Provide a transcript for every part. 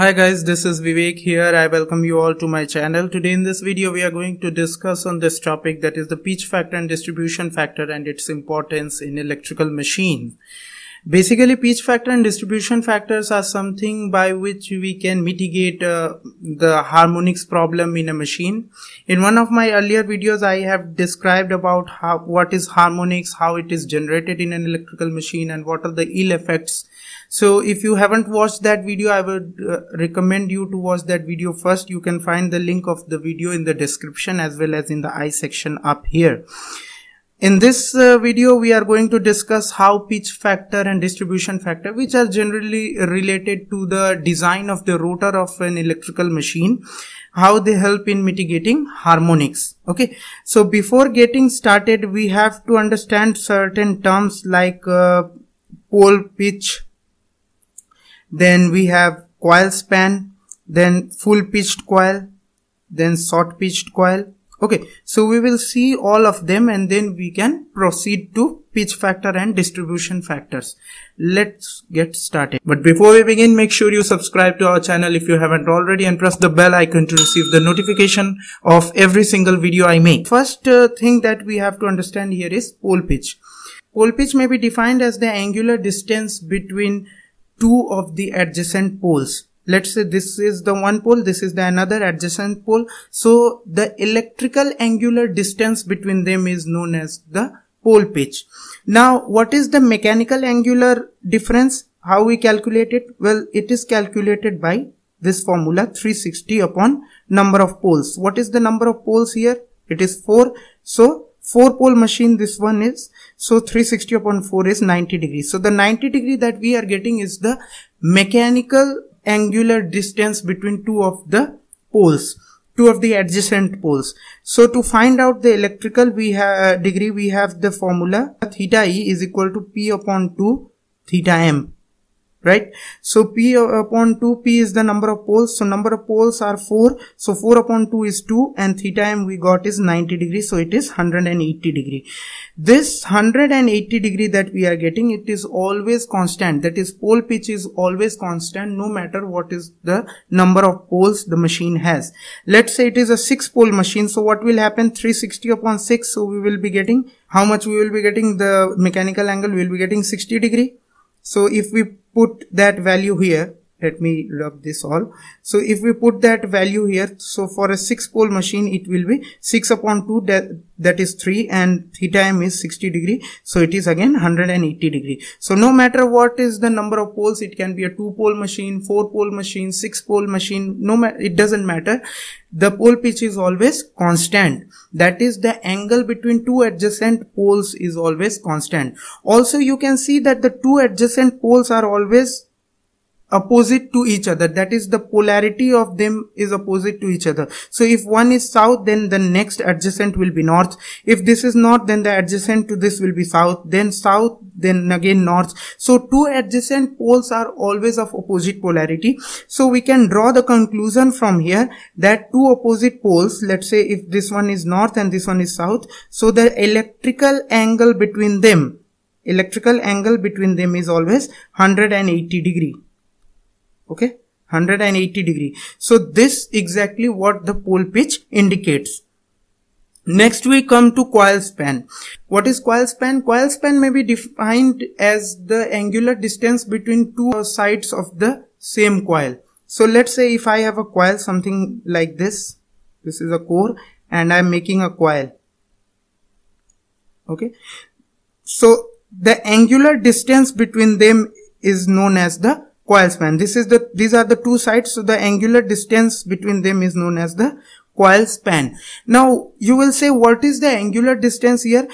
Hi guys, this is Vivek here. I welcome you all to my channel. Today in this video, we are going to discuss on this topic that is the pitch factor and distribution factor and its importance in electrical machine. Basically, pitch factor and distribution factors are something by which we can mitigate uh, the harmonics problem in a machine. In one of my earlier videos, I have described about how, what is harmonics, how it is generated in an electrical machine and what are the ill effects so if you haven't watched that video i would uh, recommend you to watch that video first you can find the link of the video in the description as well as in the i section up here in this uh, video, we are going to discuss how pitch factor and distribution factor, which are generally related to the design of the rotor of an electrical machine, how they help in mitigating harmonics. Okay. So before getting started, we have to understand certain terms like uh, pole pitch, then we have coil span, then full pitched coil, then short pitched coil. Okay, so we will see all of them and then we can proceed to pitch factor and distribution factors. Let's get started. But before we begin, make sure you subscribe to our channel if you haven't already and press the bell icon to receive the notification of every single video I make. First uh, thing that we have to understand here is pole pitch. Pole pitch may be defined as the angular distance between two of the adjacent poles let's say this is the one pole this is the another adjacent pole so the electrical angular distance between them is known as the pole pitch now what is the mechanical angular difference how we calculate it well it is calculated by this formula 360 upon number of poles what is the number of poles here it is 4 so 4 pole machine this one is so 360 upon 4 is 90 degrees. So the 90 degree that we are getting is the mechanical angular distance between two of the poles two of the adjacent poles. So to find out the electrical we have uh, degree, we have the formula theta e is equal to p upon 2 theta m right so p uh, upon 2 p is the number of poles so number of poles are 4 so 4 upon 2 is 2 and theta m we got is 90 degree so it is 180 degree this 180 degree that we are getting it is always constant that is pole pitch is always constant no matter what is the number of poles the machine has let's say it is a 6 pole machine so what will happen 360 upon 6 so we will be getting how much we will be getting the mechanical angle we will be getting 60 degree so if we put that value here let me log this all so if we put that value here so for a six pole machine it will be 6 upon 2 that that is 3 and theta m is 60 degree so it is again 180 degree so no matter what is the number of poles it can be a two pole machine four pole machine six pole machine no it doesn't matter the pole pitch is always constant that is the angle between two adjacent poles is always constant also you can see that the two adjacent poles are always opposite to each other that is the polarity of them is opposite to each other so if one is south then the next adjacent will be north if this is north then the adjacent to this will be south then south then again north so two adjacent poles are always of opposite polarity so we can draw the conclusion from here that two opposite poles let's say if this one is north and this one is south so the electrical angle between them electrical angle between them is always 180 degree okay 180 degree so this exactly what the pole pitch indicates Next we come to coil span. What is coil span? Coil span may be defined as the angular distance between two sides of the same coil. So let's say if I have a coil something like this, this is a core and I'm making a coil. Okay. So the angular distance between them is known as the coil span. This is the, these are the two sides. So the angular distance between them is known as the coil span. Now you will say what is the angular distance here?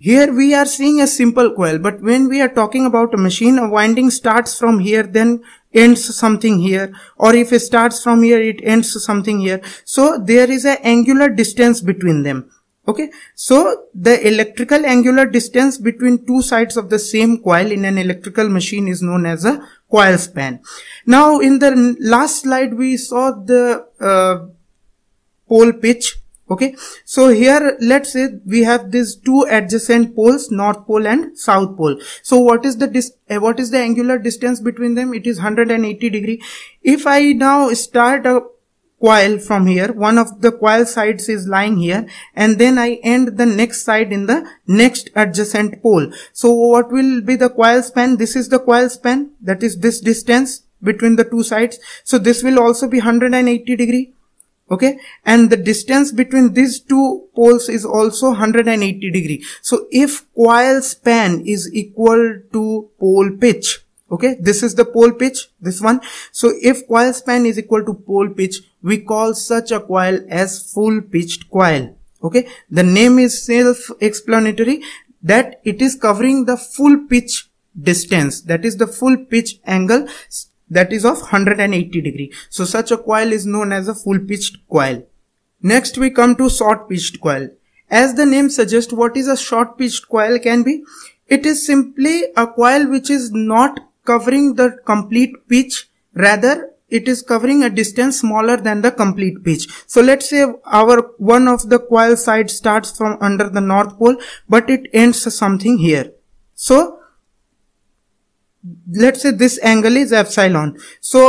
Here we are seeing a simple coil, but when we are talking about a machine, a winding starts from here, then ends something here, or if it starts from here, it ends something here. So there is an angular distance between them. Okay. So the electrical angular distance between two sides of the same coil in an electrical machine is known as a coil span. Now in the last slide we saw the uh, pole pitch. Okay, so here let's say we have these two adjacent poles, north pole and south pole. So what is the dis uh, what is the angular distance between them? It is 180 degree. If I now start a coil from here one of the coil sides is lying here and then I end the next side in the next adjacent pole so what will be the coil span this is the coil span that is this distance between the two sides so this will also be 180 degree okay and the distance between these two poles is also 180 degree so if coil span is equal to pole pitch okay this is the pole pitch this one so if coil span is equal to pole pitch we call such a coil as full pitched coil okay the name is self explanatory that it is covering the full pitch distance that is the full pitch angle that is of 180 degree so such a coil is known as a full pitched coil next we come to short pitched coil as the name suggests what is a short pitched coil can be it is simply a coil which is not covering the complete pitch rather it is covering a distance smaller than the complete pitch. So let's say our one of the coil side starts from under the north pole but it ends something here. So let's say this angle is epsilon. So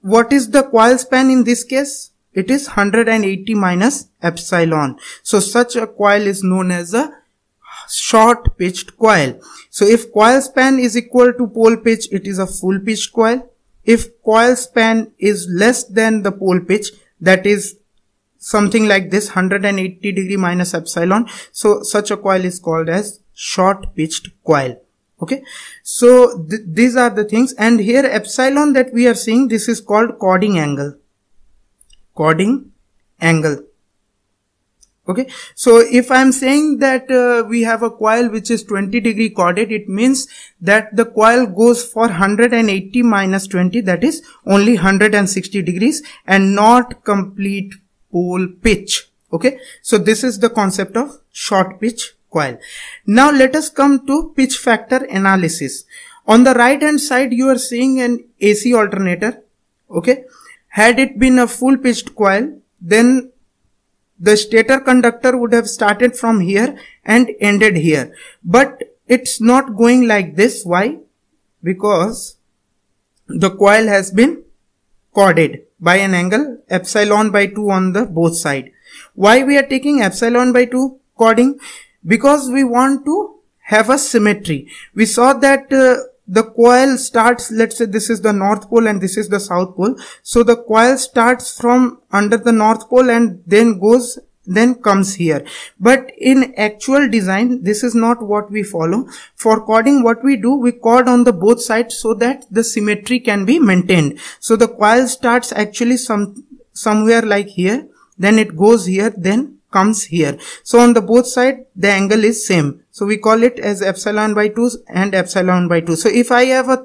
what is the coil span in this case? It is 180 minus epsilon. So such a coil is known as a short pitched coil. So if coil span is equal to pole pitch, it is a full pitched coil. If coil span is less than the pole pitch, that is something like this 180 degree minus epsilon. So such a coil is called as short pitched coil. Okay. So th these are the things and here epsilon that we are seeing, this is called cording angle. Cording angle okay so if i'm saying that uh, we have a coil which is 20 degree chordate it means that the coil goes for 180 minus 20 that is only 160 degrees and not complete pole pitch okay so this is the concept of short pitch coil now let us come to pitch factor analysis on the right hand side you are seeing an ac alternator okay had it been a full pitched coil then the stator conductor would have started from here and ended here. But it's not going like this. Why? Because the coil has been chorded by an angle epsilon by 2 on the both side. Why we are taking epsilon by 2 cording? Because we want to have a symmetry. We saw that uh, the coil starts let's say this is the north pole and this is the south pole so the coil starts from under the north pole and then goes then comes here but in actual design this is not what we follow for cording what we do we cord on the both sides so that the symmetry can be maintained so the coil starts actually some somewhere like here then it goes here then comes here. So on the both side, the angle is same. So we call it as epsilon by 2 and epsilon by 2. So if I have a,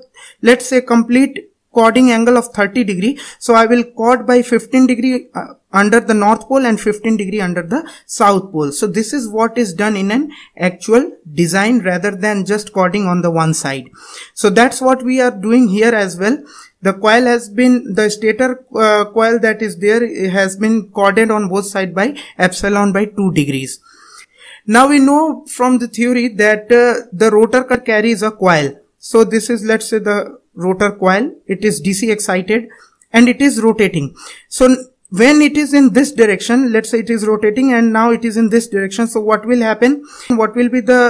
let's say complete chording angle of 30 degree. So I will chord by 15 degree uh, under the north pole and 15 degree under the south pole. So this is what is done in an actual design rather than just chording on the one side. So that's what we are doing here as well the coil has been the stator uh, coil that is there has been coordinated on both sides by epsilon by 2 degrees now we know from the theory that uh, the rotor carries a coil so this is let's say the rotor coil it is dc excited and it is rotating so when it is in this direction let's say it is rotating and now it is in this direction so what will happen what will be the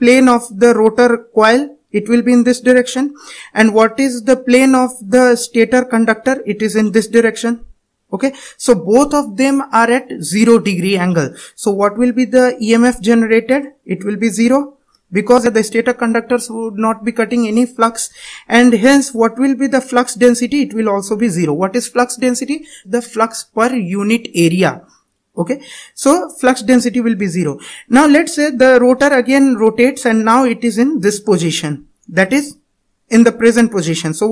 plane of the rotor coil it will be in this direction and what is the plane of the stator conductor it is in this direction okay so both of them are at zero degree angle so what will be the emf generated it will be zero because the stator conductors would not be cutting any flux and hence what will be the flux density it will also be zero what is flux density the flux per unit area okay so flux density will be zero now let's say the rotor again rotates and now it is in this position that is in the present position so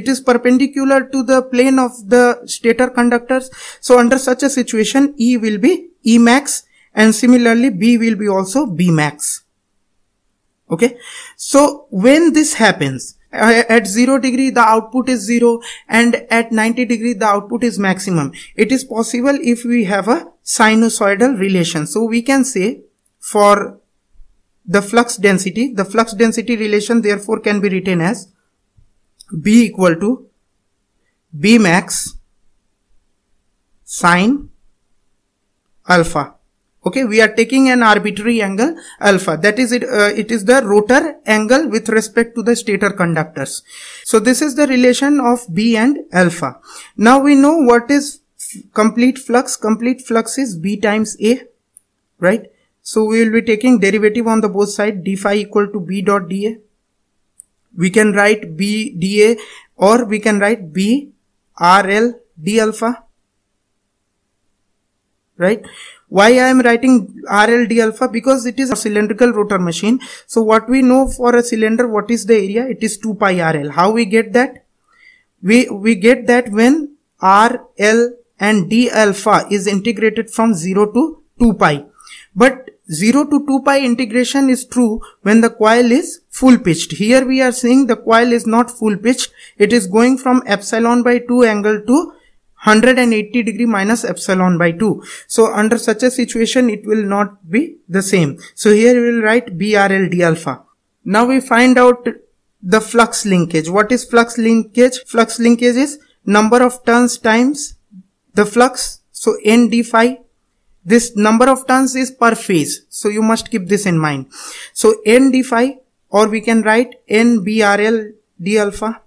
it is perpendicular to the plane of the stator conductors so under such a situation e will be e max and similarly b will be also b max okay so when this happens at 0 degree the output is 0 and at 90 degree the output is maximum. It is possible if we have a sinusoidal relation. So we can say for the flux density, the flux density relation therefore can be written as B equal to B max sine alpha. Okay, we are taking an arbitrary angle alpha. That is it. Uh, it is the rotor angle with respect to the stator conductors. So this is the relation of B and alpha. Now we know what is complete flux complete flux is b times a right so we will be taking derivative on the both side d phi equal to b dot da we can write b da or we can write B R L d alpha right why i am writing R L d alpha because it is a cylindrical rotor machine so what we know for a cylinder what is the area it is 2 pi rl how we get that we we get that when rl and d alpha is integrated from 0 to 2 pi. But 0 to 2 pi integration is true when the coil is full pitched. Here we are seeing the coil is not full pitched. It is going from epsilon by 2 angle to 180 degree minus epsilon by 2. So under such a situation it will not be the same. So here we will write BRL d alpha. Now we find out the flux linkage. What is flux linkage? Flux linkage is number of turns times the flux. So N d phi, this number of turns is per phase. So you must keep this in mind. So N d phi or we can write N B R L d alpha.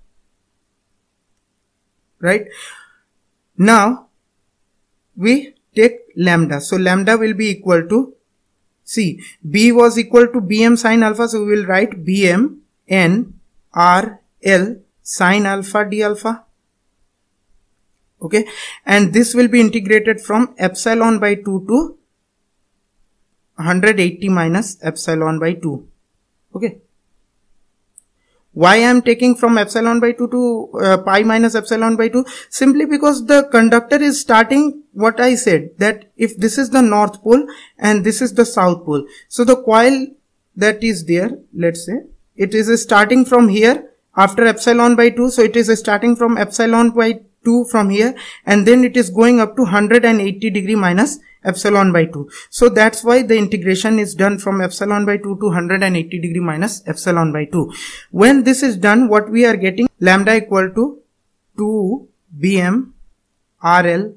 Right. Now we take lambda. So lambda will be equal to C. B was equal to Bm sine alpha. So we will write Bm N R L sine alpha d alpha okay and this will be integrated from epsilon by 2 to 180 minus epsilon by 2 okay why I am taking from epsilon by 2 to uh, pi minus epsilon by 2 simply because the conductor is starting what I said that if this is the north pole and this is the south pole so the coil that is there let's say it is starting from here after epsilon by 2 so it is starting from epsilon by 2 from here and then it is going up to 180 degree minus epsilon by 2. So that's why the integration is done from epsilon by 2 to 180 degree minus epsilon by 2. When this is done, what we are getting lambda equal to 2 bm rl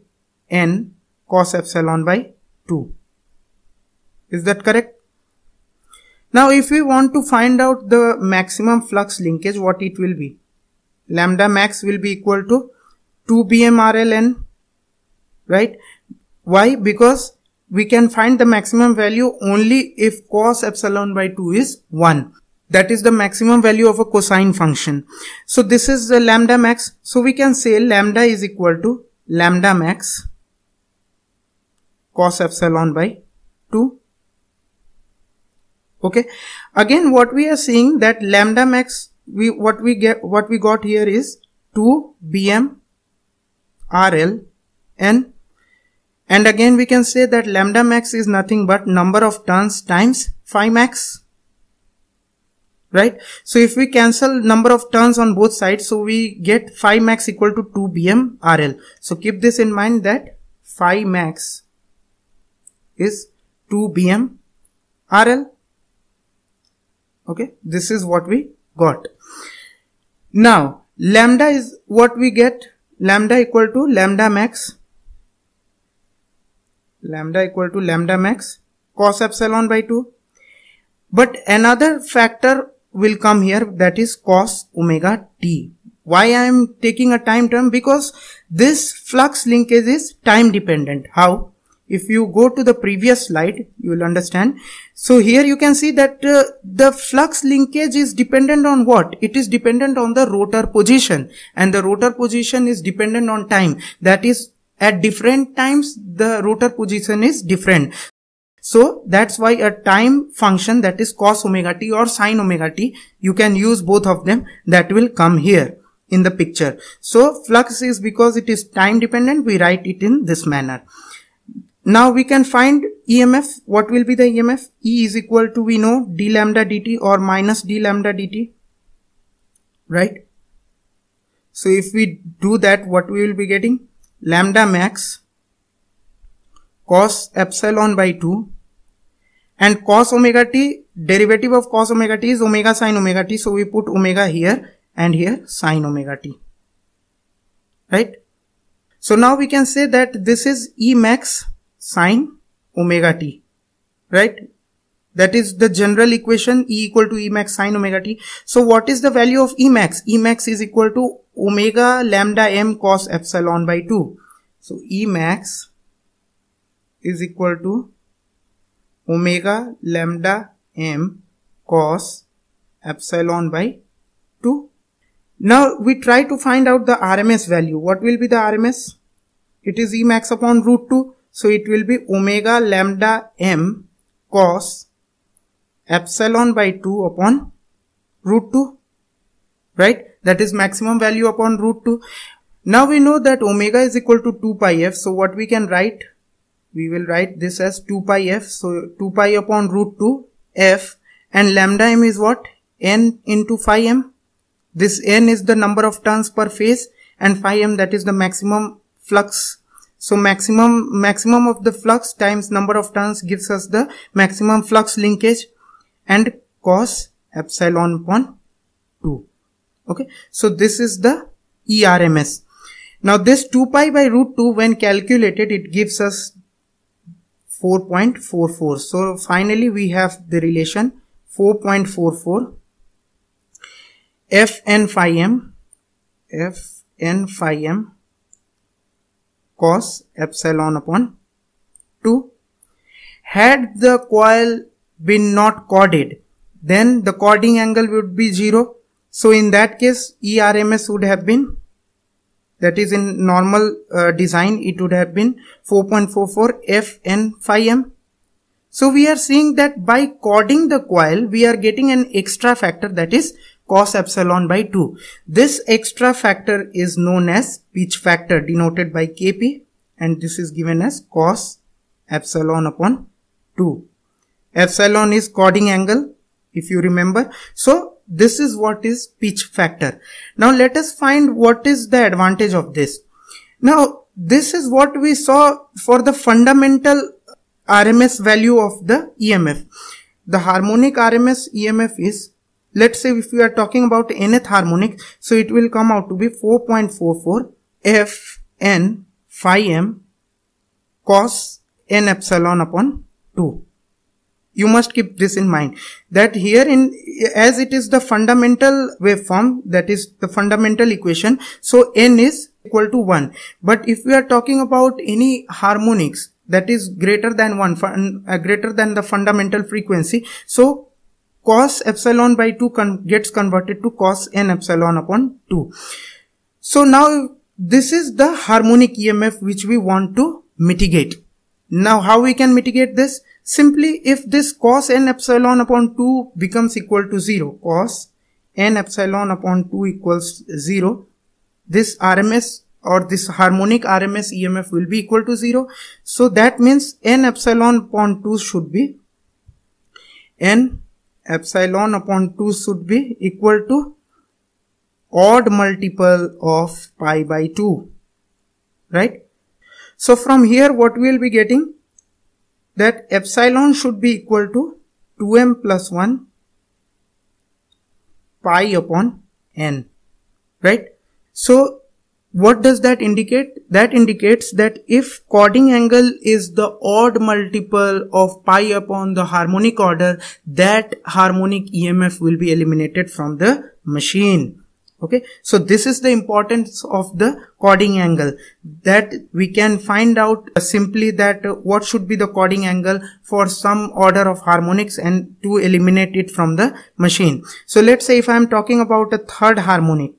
n cos epsilon by 2. Is that correct? Now if we want to find out the maximum flux linkage, what it will be? Lambda max will be equal to 2 BMRLN, right? Why? Because we can find the maximum value only if cos epsilon by 2 is 1. That is the maximum value of a cosine function. So this is the lambda max. So we can say lambda is equal to lambda max cos epsilon by 2 okay again what we are seeing that lambda max we what we get what we got here is 2 bm RL N and again we can say that lambda max is nothing but number of turns times phi max right so if we cancel number of turns on both sides so we get phi max equal to 2 bm RL so keep this in mind that phi max is 2 bm RL okay this is what we got now lambda is what we get lambda equal to lambda max lambda equal to lambda max cos epsilon by 2 but another factor will come here that is cos omega t why i am taking a time term because this flux linkage is time dependent how if you go to the previous slide you will understand so here you can see that uh, the flux linkage is dependent on what it is dependent on the rotor position and the rotor position is dependent on time that is at different times the rotor position is different so that's why a time function that is cos omega t or sin omega t, you can use both of them that will come here in the picture. So flux is because it is time dependent, we write it in this manner. Now we can find EMF. What will be the EMF? E is equal to we know d lambda dt or minus d lambda dt. Right? So if we do that what we will be getting? Lambda max cos epsilon by 2 and cos omega t derivative of cos omega t is omega sine omega t. So we put omega here and here sine omega t. Right? So now we can say that this is E max sine omega t right that is the general equation E equal to E max sine omega t. So what is the value of E max? E max is equal to omega lambda m cos epsilon by 2. So E max is equal to omega lambda m cos epsilon by 2. Now we try to find out the RMS value. What will be the RMS? It is E max upon root 2. So it will be omega lambda m cos epsilon by 2 upon root 2 right that is maximum value upon root 2 now we know that omega is equal to 2 pi f so what we can write we will write this as 2 pi f so 2 pi upon root 2 f and lambda m is what n into phi m this n is the number of turns per phase and phi m that is the maximum flux so maximum, maximum of the flux times number of turns gives us the maximum flux linkage and cos epsilon upon 2. Okay. So this is the ERMS. Now this 2 pi by root 2 when calculated it gives us 4.44. So finally we have the relation 4.44 F n phi m F n phi m cos epsilon upon 2. Had the coil been not corded, then the cording angle would be 0. So in that case, ERMS would have been, that is in normal uh, design, it would have been 4.44 FN 5 phi M. So we are seeing that by cording the coil, we are getting an extra factor that is cos epsilon by 2. This extra factor is known as pitch factor denoted by Kp and this is given as cos epsilon upon 2. Epsilon is coding angle if you remember. So this is what is pitch factor. Now let us find what is the advantage of this. Now this is what we saw for the fundamental RMS value of the EMF. The harmonic RMS EMF is Let's say if we are talking about nth harmonic, so it will come out to be 4.44 f n phi m cos n epsilon upon 2 you must keep this in mind that here in as it is the fundamental waveform that is the fundamental equation so n is equal to 1 but if we are talking about any harmonics that is greater than 1 uh, greater than the fundamental frequency so cos epsilon by 2 con gets converted to cos n epsilon upon 2. So now this is the harmonic EMF which we want to mitigate. Now how we can mitigate this? Simply if this cos n epsilon upon 2 becomes equal to 0, cos n epsilon upon 2 equals 0, this RMS or this harmonic RMS EMF will be equal to 0. So that means n epsilon upon 2 should be n epsilon upon 2 should be equal to odd multiple of pi by 2 right so from here what we will be getting that epsilon should be equal to 2m plus 1 pi upon n right so what does that indicate? That indicates that if chording angle is the odd multiple of pi upon the harmonic order, that harmonic EMF will be eliminated from the machine. Okay, so this is the importance of the chording angle that we can find out simply that what should be the chording angle for some order of harmonics and to eliminate it from the machine. So let's say if I'm talking about a third harmonic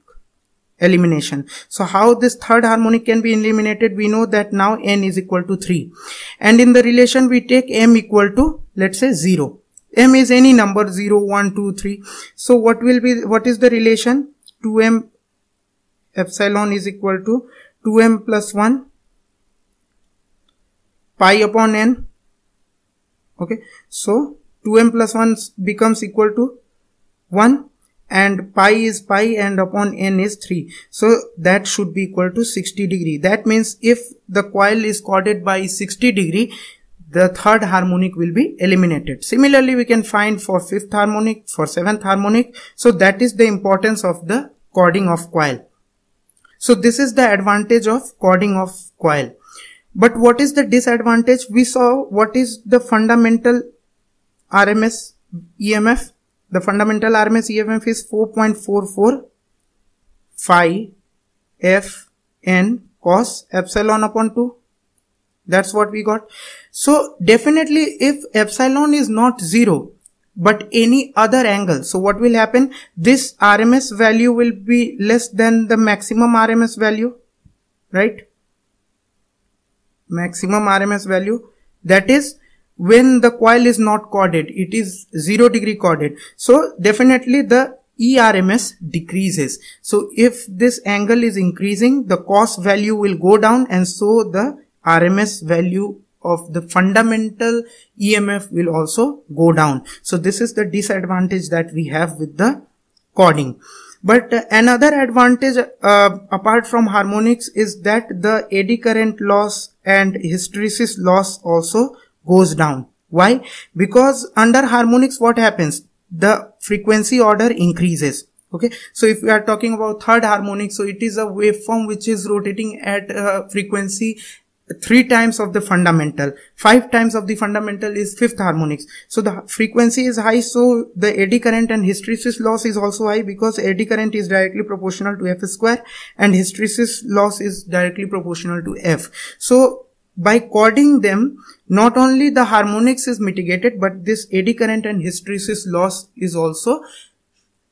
elimination. So how this third harmonic can be eliminated? We know that now n is equal to 3. And in the relation we take m equal to let's say 0. m is any number 0, 1, 2, 3. So what will be, what is the relation? 2m epsilon is equal to 2m plus 1 pi upon n. Okay. So 2m plus 1 becomes equal to 1 and pi is pi and upon n is 3 so that should be equal to 60 degree that means if the coil is coded by 60 degree the third harmonic will be eliminated. Similarly, we can find for fifth harmonic, for seventh harmonic. So that is the importance of the coding of coil. So this is the advantage of coding of coil. But what is the disadvantage? We saw what is the fundamental RMS EMF the fundamental RMS EFM is 4.44 phi f n cos epsilon upon 2. That's what we got. So definitely if epsilon is not 0 but any other angle. So what will happen? This RMS value will be less than the maximum RMS value, right? Maximum RMS value that is when the coil is not corded it is 0 degree corded so definitely the ERMS decreases so if this angle is increasing the cost value will go down and so the RMS value of the fundamental EMF will also go down so this is the disadvantage that we have with the cording but uh, another advantage uh, apart from harmonics is that the eddy current loss and hysteresis loss also goes down. Why? Because under harmonics what happens? The frequency order increases. Okay, so if we are talking about third harmonic, so it is a waveform which is rotating at frequency three times of the fundamental five times of the fundamental is fifth harmonics so the frequency is high so the eddy current and hysteresis loss is also high because eddy current is directly proportional to f square and hysteresis loss is directly proportional to f so by coding them, not only the harmonics is mitigated, but this eddy current and hysteresis loss is also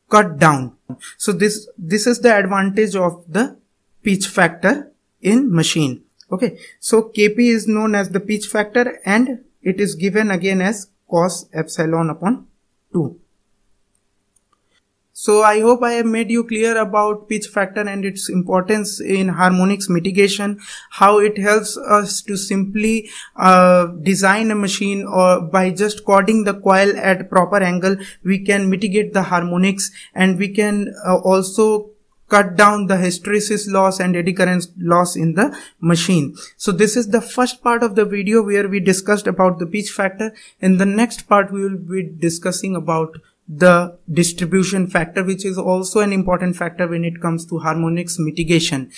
cut down. So this, this is the advantage of the pitch factor in machine. Okay. So Kp is known as the pitch factor and it is given again as cos epsilon upon 2. So I hope I have made you clear about pitch factor and its importance in harmonics mitigation, how it helps us to simply uh, design a machine or by just cording the coil at proper angle, we can mitigate the harmonics and we can uh, also cut down the hysteresis loss and eddy current loss in the machine. So this is the first part of the video where we discussed about the pitch factor. In the next part, we will be discussing about the distribution factor, which is also an important factor when it comes to harmonics mitigation.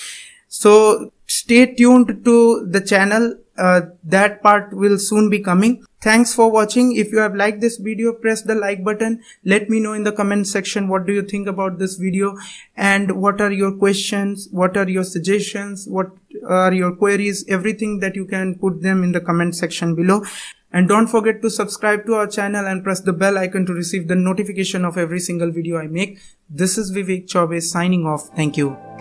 So stay tuned to the channel. Uh, that part will soon be coming. Thanks for watching. If you have liked this video, press the like button. Let me know in the comment section what do you think about this video and what are your questions, what are your suggestions, what are your queries, everything that you can put them in the comment section below. And don't forget to subscribe to our channel and press the bell icon to receive the notification of every single video I make. This is Vivek Chaube signing off. Thank you.